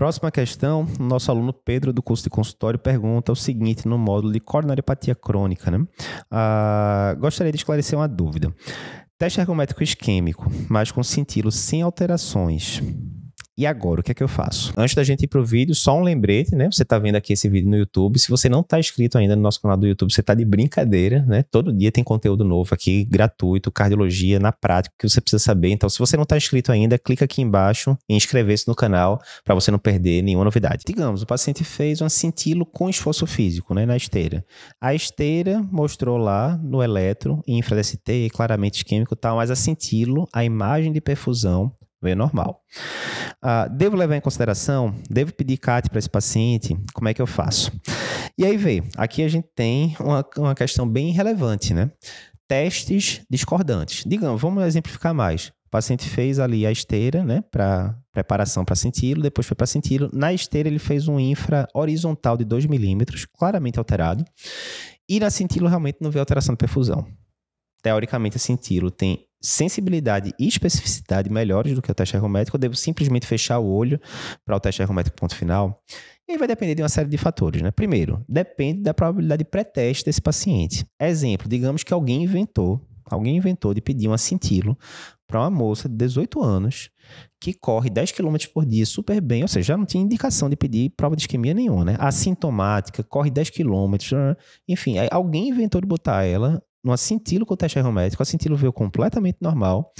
Próxima questão, nosso aluno Pedro do curso de consultório pergunta o seguinte no módulo de coronariopatia crônica, né? Ah, gostaria de esclarecer uma dúvida. Teste ergométrico isquêmico, mas com cintilo sem alterações e agora, o que é que eu faço? Antes da gente ir pro vídeo, só um lembrete, né? Você tá vendo aqui esse vídeo no YouTube. Se você não tá inscrito ainda no nosso canal do YouTube, você tá de brincadeira, né? Todo dia tem conteúdo novo aqui, gratuito, cardiologia na prática, que você precisa saber. Então, se você não tá inscrito ainda, clica aqui embaixo e inscrever-se no canal para você não perder nenhuma novidade. Digamos, o paciente fez um cintilo com esforço físico, né? Na esteira. A esteira mostrou lá no eletro, infra-DST, claramente isquêmico e tal, mas a cintilo, a imagem de perfusão, veio é normal. Ah, devo levar em consideração? Devo pedir CAT para esse paciente? Como é que eu faço? E aí vê, aqui a gente tem uma, uma questão bem relevante, né? Testes discordantes. Digamos, vamos exemplificar mais. O paciente fez ali a esteira, né, para preparação para sentilo, depois foi para sentilo. Na esteira ele fez um infra horizontal de 2 milímetros, claramente alterado. E na sentilo realmente não vê alteração de perfusão. Teoricamente a sentilo tem sensibilidade e especificidade melhores do que o teste ergométrico, eu devo simplesmente fechar o olho para o teste ergométrico ponto final? E aí vai depender de uma série de fatores, né? Primeiro, depende da probabilidade pré-teste desse paciente. Exemplo, digamos que alguém inventou, alguém inventou de pedir um acintilo para uma moça de 18 anos que corre 10 km por dia super bem, ou seja, já não tinha indicação de pedir prova de isquemia nenhuma, né? Assintomática, corre 10 km, enfim, alguém inventou de botar ela numa cintilo com o teste ergométrico. A cintilo veio completamente normal.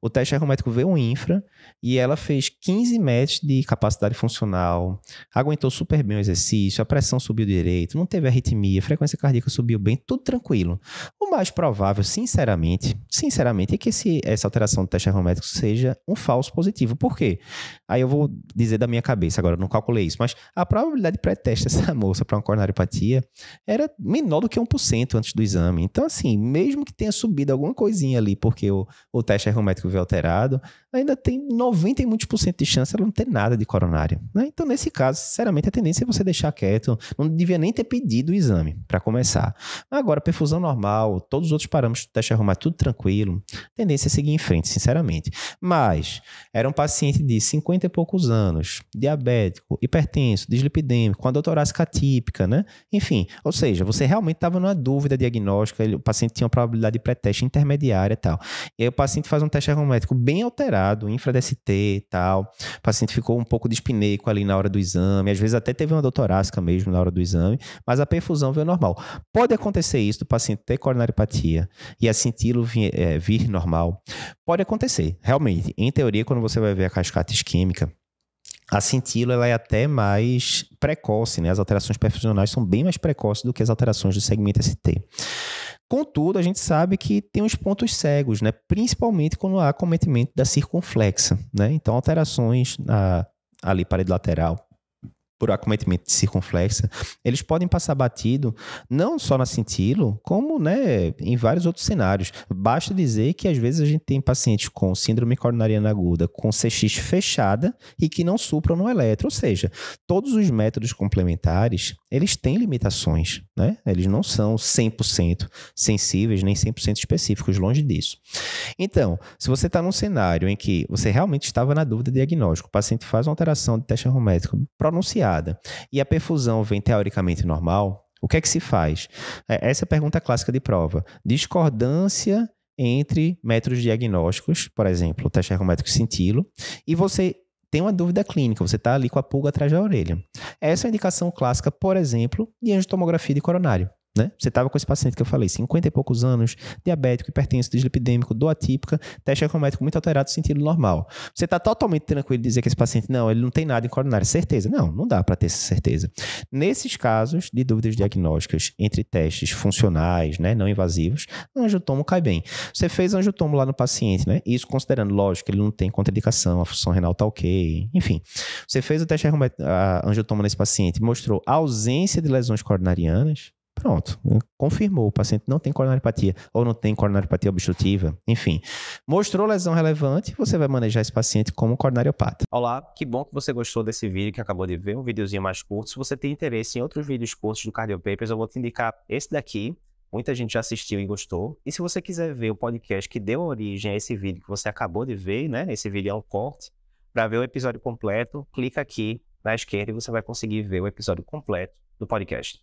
O teste ergométrico veio um infra e ela fez 15 metros de capacidade funcional. Aguentou super bem o exercício, a pressão subiu direito, não teve arritmia, a frequência cardíaca subiu bem, tudo tranquilo. O mais provável, sinceramente, sinceramente, é que esse, essa alteração do teste ergométrico seja um falso positivo. Por quê? Aí eu vou dizer da minha cabeça agora, não calculei isso, mas a probabilidade pré-teste dessa moça para uma coronariopatia era menor do que 1% antes do exame. Então, assim, assim, mesmo que tenha subido alguma coisinha ali, porque o, o teste ergométrico veio alterado, ainda tem 90 e muitos por cento de chance ela não ter nada de coronária. Né? Então, nesse caso, sinceramente, a tendência é você deixar quieto. Não devia nem ter pedido o exame, para começar. Agora, perfusão normal, todos os outros parâmetros do teste arrumar tudo tranquilo. Tendência é seguir em frente, sinceramente. Mas, era um paciente de 50 e poucos anos, diabético, hipertenso, dislipidêmico, com a doutorácica típica, né? Enfim, ou seja, você realmente estava numa dúvida diagnóstica, o paciente tinha uma probabilidade de pré-teste intermediária e tal. E aí o paciente faz um teste arrumático bem alterado, preparado, infra-DST e tal. O paciente ficou um pouco dispineico ali na hora do exame, às vezes até teve uma dor torácica mesmo na hora do exame, mas a perfusão veio normal. Pode acontecer isso do paciente ter coronariopatia e a cintilo vir, é, vir normal. Pode acontecer, realmente. Em teoria, quando você vai ver a cascata isquêmica, a cintila ela é até mais precoce, né? As alterações perfusionais são bem mais precoces do que as alterações do segmento ST. Contudo, a gente sabe que tem uns pontos cegos, né? principalmente quando há acometimento da circunflexa. Né? Então, alterações na, ali parede lateral, buracometemente circunflexa, eles podem passar batido não só na cintilo, como né, em vários outros cenários. Basta dizer que às vezes a gente tem pacientes com síndrome coronariana aguda, com CX fechada e que não supram no eletro, ou seja, todos os métodos complementares, eles têm limitações, né? Eles não são 100% sensíveis nem 100% específicos, longe disso. Então, se você está num cenário em que você realmente estava na dúvida diagnóstico, o paciente faz uma alteração de teste arrométrico pronunciada, e a perfusão vem teoricamente normal, o que é que se faz? É, essa é a pergunta clássica de prova. Discordância entre métodos diagnósticos, por exemplo, o teste ergométrico cintilo, e você tem uma dúvida clínica, você está ali com a pulga atrás da orelha. Essa é a indicação clássica, por exemplo, de angiotomografia de coronário. Né? Você estava com esse paciente que eu falei, 50 e poucos anos, diabético, hipertenso, dislipidêmico, dor atípica, teste ecométrico muito alterado sentido normal. Você está totalmente tranquilo de dizer que esse paciente, não, ele não tem nada em coronária. Certeza? Não, não dá para ter essa certeza. Nesses casos de dúvidas diagnósticas entre testes funcionais, né, não invasivos, angiotomo cai bem. Você fez angiotomo lá no paciente, né? Isso considerando, lógico, que ele não tem contraindicação, a função renal está ok, enfim. Você fez o teste angiotomo nesse paciente, mostrou ausência de lesões coronarianas, Pronto, confirmou, o paciente não tem coronariopatia ou não tem coronariopatia obstrutiva, enfim. Mostrou lesão relevante, você vai manejar esse paciente como coronariopata. Olá, que bom que você gostou desse vídeo que acabou de ver, um videozinho mais curto. Se você tem interesse em outros vídeos curtos do Cardiopapers, eu vou te indicar esse daqui, Muita gente já assistiu e gostou. E se você quiser ver o podcast que deu origem a esse vídeo que você acabou de ver, né? Esse vídeo é um corte. Para ver o episódio completo, clica aqui na esquerda e você vai conseguir ver o episódio completo do podcast.